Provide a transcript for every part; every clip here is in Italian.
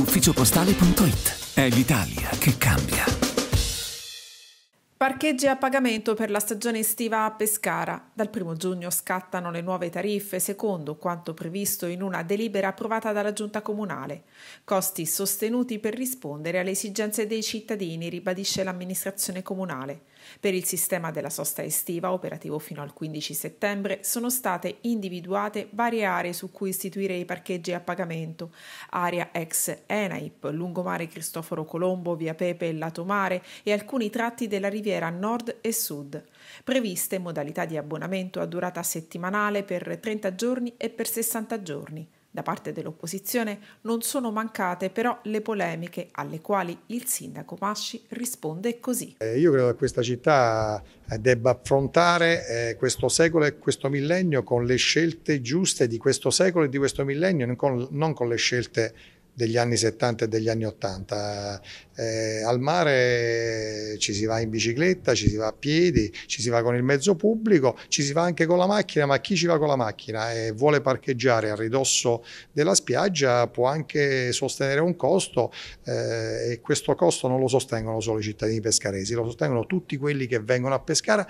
ufficiopostale.it. È l'Italia che cambia. Parcheggi a pagamento per la stagione estiva a Pescara. Dal 1 giugno scattano le nuove tariffe secondo quanto previsto in una delibera approvata dalla Giunta Comunale. Costi sostenuti per rispondere alle esigenze dei cittadini, ribadisce l'amministrazione comunale. Per il sistema della sosta estiva, operativo fino al 15 settembre, sono state individuate varie aree su cui istituire i parcheggi a pagamento, area ex ENAIP, lungomare Cristoforo Colombo, via Pepe e Lato Mare e alcuni tratti della riviera nord e sud. Previste modalità di abbonamento a durata settimanale per 30 giorni e per 60 giorni. Da parte dell'opposizione non sono mancate però le polemiche alle quali il sindaco Masci risponde così. Eh, io credo che questa città eh, debba affrontare eh, questo secolo e questo millennio con le scelte giuste di questo secolo e di questo millennio, non con, non con le scelte degli anni 70 e degli anni 80. Eh, eh, al mare ci si va in bicicletta, ci si va a piedi, ci si va con il mezzo pubblico, ci si va anche con la macchina, ma chi ci va con la macchina e vuole parcheggiare a ridosso della spiaggia può anche sostenere un costo eh, e questo costo non lo sostengono solo i cittadini pescaresi, lo sostengono tutti quelli che vengono a pescare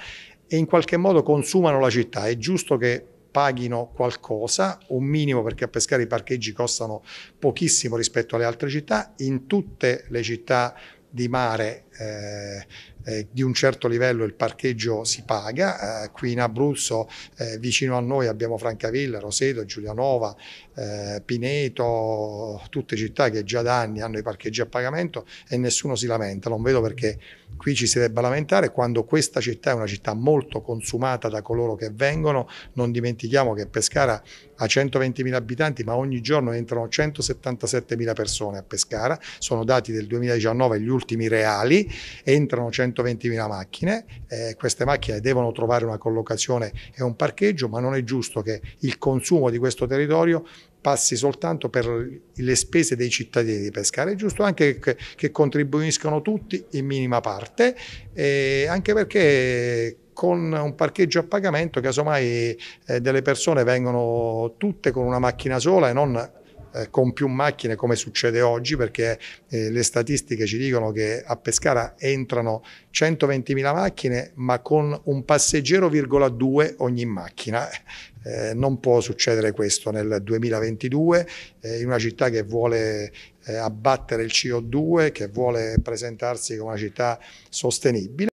e in qualche modo consumano la città. È giusto che paghino qualcosa, un minimo perché a pescare i parcheggi costano pochissimo rispetto alle altre città, in tutte le città di mare eh, eh, di un certo livello il parcheggio si paga, eh, qui in Abruzzo eh, vicino a noi abbiamo Francavilla, Roseto, Giulianova, eh, Pineto, tutte città che già da anni hanno i parcheggi a pagamento e nessuno si lamenta, non vedo perché qui ci si debba lamentare quando questa città è una città molto consumata da coloro che vengono, non dimentichiamo che Pescara ha 120.000 abitanti ma ogni giorno entrano 177.000 persone a Pescara, sono dati del 2019 gli ultimi reali, entrano 120.000 120.000 macchine, eh, queste macchine devono trovare una collocazione e un parcheggio, ma non è giusto che il consumo di questo territorio passi soltanto per le spese dei cittadini di Pescara, è giusto anche che, che contribuiscano tutti in minima parte, eh, anche perché con un parcheggio a pagamento casomai eh, delle persone vengono tutte con una macchina sola e non eh, con più macchine come succede oggi perché eh, le statistiche ci dicono che a Pescara entrano 120.000 macchine ma con un passeggero virgola 2 ogni macchina. Eh, non può succedere questo nel 2022 eh, in una città che vuole eh, abbattere il CO2, che vuole presentarsi come una città sostenibile.